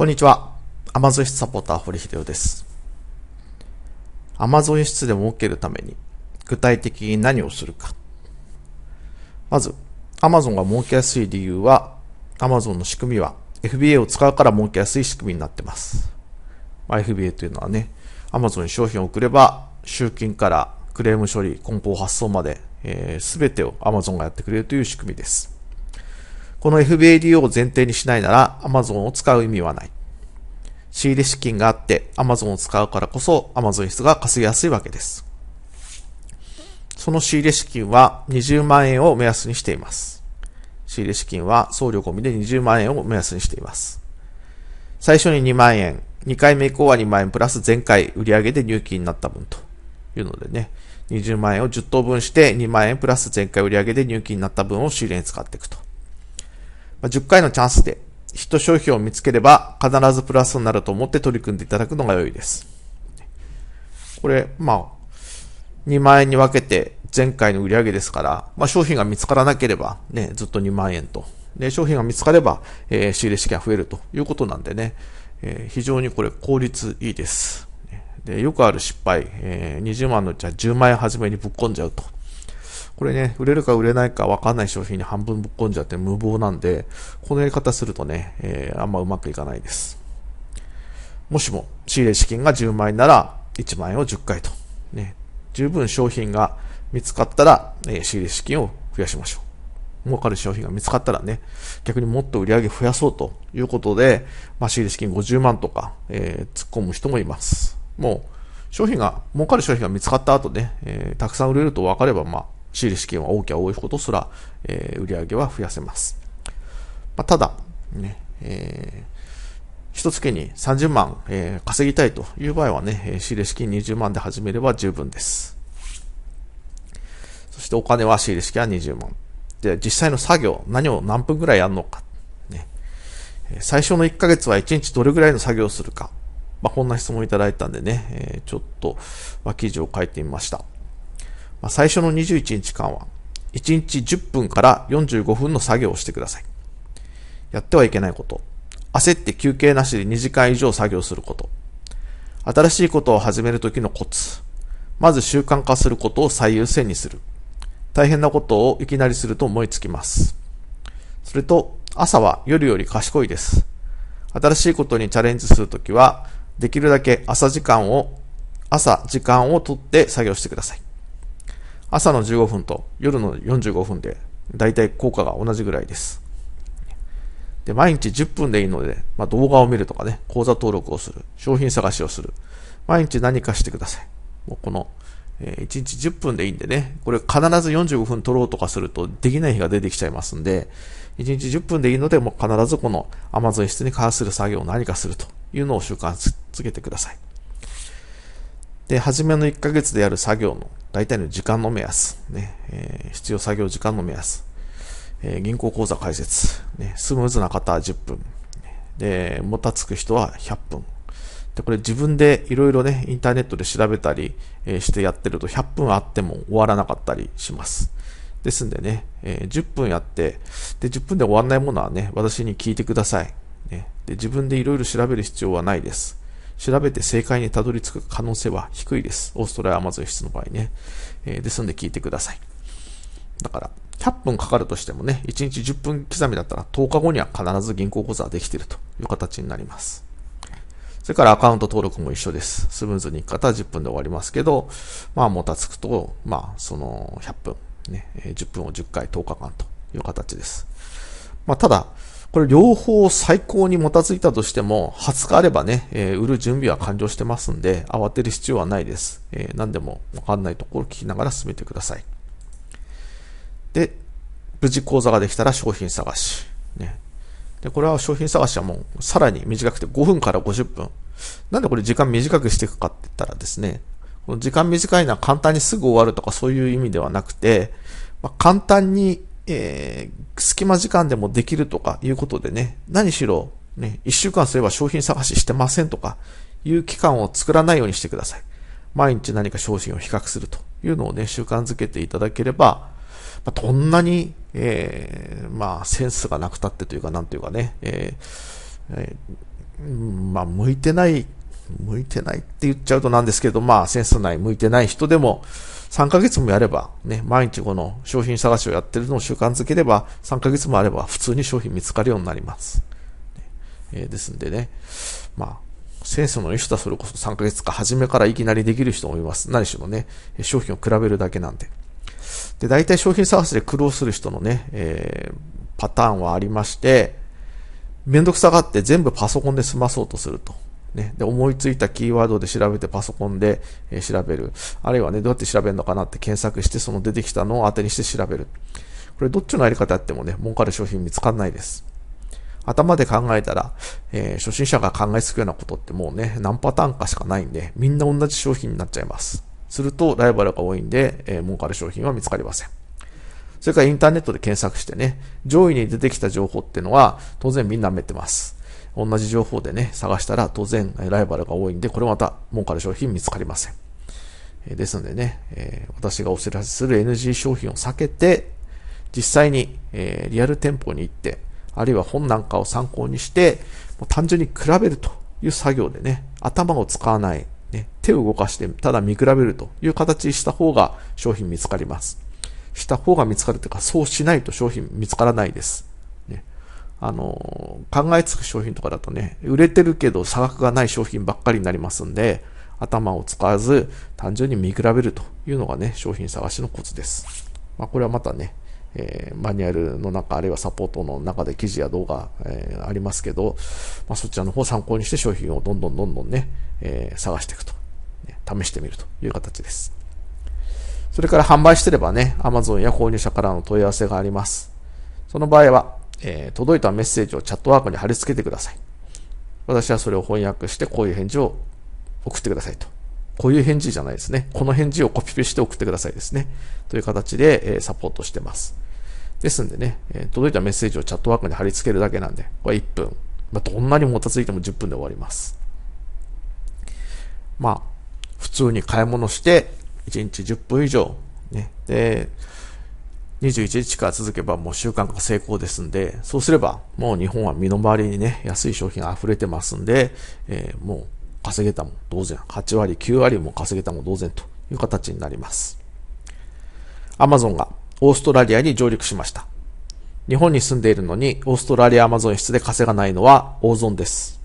こんにちは。アマゾン室サポーター堀秀夫です。アマゾン室で儲けるために具体的に何をするか。まず、アマゾンが儲けやすい理由は、アマゾンの仕組みは FBA を使うから儲けやすい仕組みになってます。まあ、FBA というのはね、アマゾンに商品を送れば、集金からクレーム処理、梱包発送まで、す、えー、べ、てをアマゾンがやってくれるという仕組みです。この FBADO を前提にしないなら Amazon を使う意味はない。仕入れ資金があって Amazon を使うからこそ AmazonX が稼ぎやすいわけです。その仕入れ資金は20万円を目安にしています。仕入れ資金は送料込みで20万円を目安にしています。最初に2万円、2回目以降は2万円プラス前回売上で入金になった分というのでね、20万円を10等分して2万円プラス前回売上で入金になった分を仕入れに使っていくと。10回のチャンスでヒット商品を見つければ必ずプラスになると思って取り組んでいただくのが良いです。これ、まあ、2万円に分けて前回の売り上げですから、まあ、商品が見つからなければね、ずっと2万円と。で、商品が見つかれば、えー、仕入れ資金が増えるということなんでね、えー、非常にこれ効率いいです。で、よくある失敗、えー、20万のうちは10万円初めにぶっ込んじゃうと。これね、売れるか売れないか分かんない商品に半分ぶっ込んじゃって無謀なんで、このやり方するとね、えー、あんまうまくいかないです。もしも、仕入れ資金が10万円なら、1万円を10回と。ね、十分商品が見つかったら、えー、仕入れ資金を増やしましょう。儲かる商品が見つかったらね、逆にもっと売り上げ増やそうということで、まあ、仕入れ資金50万とか、えー、突っ込む人もいます。もう、商品が、儲かる商品が見つかった後ね、えー、たくさん売れると分かれば、まあ、仕入れ資金は大きゃ多いほどすら、えー、売上は増やせます。まあ、ただ、ね、えー一月に30万、えー、稼ぎたいという場合はね、仕入れ資金20万で始めれば十分です。そしてお金は仕入れ資金は20万。で、実際の作業、何を何分ぐらいやるのか。ね、最初の1ヶ月は1日どれぐらいの作業をするか。まあ、こんな質問いただいたんでね、えー、ちょっと、まあ、記事を書いてみました。まあ、最初の21日間は、1日10分から45分の作業をしてください。やってはいけないこと。焦って休憩なしで2時間以上作業すること。新しいことを始めるときのコツ。まず習慣化することを最優先にする。大変なことをいきなりすると思いつきます。それと、朝は夜より賢いです。新しいことにチャレンジするときは、できるだけ朝時間を、朝時間をとって作業してください。朝の15分と夜の45分で、だいたい効果が同じぐらいです。で、毎日10分でいいので、まあ、動画を見るとかね、講座登録をする、商品探しをする、毎日何かしてください。もうこの、えー、1日10分でいいんでね、これ必ず45分取ろうとかするとできない日が出てきちゃいますんで、1日10分でいいので、もう必ずこの Amazon 室に関する作業を何かするというのを習慣つけてください。で、初めの1ヶ月でやる作業の大体の時間の目安、ねえー、必要作業時間の目安、えー、銀行口座開設、ね、スムーズな方は10分、で、もたつく人は100分。で、これ自分でいろいろね、インターネットで調べたり、えー、してやってると100分あっても終わらなかったりします。ですんでね、え10分やって、で、10分で終わらないものはね、私に聞いてください。ね、で自分でいろいろ調べる必要はないです。調べて正解にたどり着く可能性は低いです。オーストラリアアマゾン室の場合ね。えー、ですので聞いてください。だから、100分かかるとしてもね、1日10分刻みだったら10日後には必ず銀行口座はできているという形になります。それからアカウント登録も一緒です。スムーズに行く方は10分で終わりますけど、まあ、もたつくと、まあ、その100分、ね、10分を10回10日間という形です。まあ、ただ、これ両方最高にもたついたとしても、20日あればね、えー、売る準備は完了してますんで、慌てる必要はないです。えー、何でもわかんないところを聞きながら進めてください。で、無事講座ができたら商品探し。ね。で、これは商品探しはもうさらに短くて5分から50分。なんでこれ時間短くしていくかって言ったらですね、この時間短いのは簡単にすぐ終わるとかそういう意味ではなくて、まあ、簡単にえー、隙間時間でもできるとかいうことでね、何しろ、ね、1週間すれば商品探ししてませんとかいう期間を作らないようにしてください。毎日何か商品を比較するというのをね、習慣づけていただければ、まあ、どんなに、えー、まあ、センスがなくたってというか、なんというかね、えー、えー、まあ、向いてない向いてないって言っちゃうとなんですけど、まあセンスない、向いてない人でも、3ヶ月もやれば、ね、毎日この商品探しをやってるのを習慣づければ、3ヶ月もあれば普通に商品見つかるようになります。えー、ですんでね、まあ、センスのいい人はそれこそ3ヶ月か初めからいきなりできる人もいます。何しろね、商品を比べるだけなんで。で、大体商品探しで苦労する人のね、えー、パターンはありまして、めんどくさがって全部パソコンで済まそうとすると。ね、で思いついたキーワードで調べてパソコンで、え調べる。あるいはね、どうやって調べるのかなって検索して、その出てきたのを当てにして調べる。これどっちのやり方やってもね、儲かる商品見つかんないです。頭で考えたら、えー、初心者が考えつくようなことってもうね、何パターンかしかないんで、みんな同じ商品になっちゃいます。すると、ライバルが多いんで、えー、儲かる商品は見つかりません。それからインターネットで検索してね、上位に出てきた情報ってのは、当然みんなめてます。同じ情報でね、探したら当然ライバルが多いんで、これまた儲かる商品見つかりません。ですのでね、え私がお知らせする NG 商品を避けて、実際に、えリアル店舗に行って、あるいは本なんかを参考にして、もう単純に比べるという作業でね、頭を使わない、ね、手を動かしてただ見比べるという形にした方が商品見つかります。した方が見つかるというか、そうしないと商品見つからないです。あの、考えつく商品とかだとね、売れてるけど差額がない商品ばっかりになりますんで、頭を使わず単純に見比べるというのがね、商品探しのコツです。まあ、これはまたね、えー、マニュアルの中、あるいはサポートの中で記事や動画、えー、ありますけど、まあ、そちらの方を参考にして商品をどんどんどんどんね、えー、探していくと、ね。試してみるという形です。それから販売してればね、Amazon や購入者からの問い合わせがあります。その場合は、えー、届いたメッセージをチャットワークに貼り付けてください。私はそれを翻訳してこういう返事を送ってくださいと。こういう返事じゃないですね。この返事をコピペして送ってくださいですね。という形で、えサポートしてます。ですんでね、え届いたメッセージをチャットワークに貼り付けるだけなんで、これ1分。まあ、どんなにもたついても10分で終わります。まあ、普通に買い物して、1日10分以上、ね。で、21日から続けばもう週間が成功ですんで、そうすればもう日本は身の回りにね、安い商品が溢れてますんで、えー、もう稼げたも同然、8割、9割も稼げたも同然という形になります。アマゾンがオーストラリアに上陸しました。日本に住んでいるのにオーストラリアアマゾン室で稼がないのは大損です。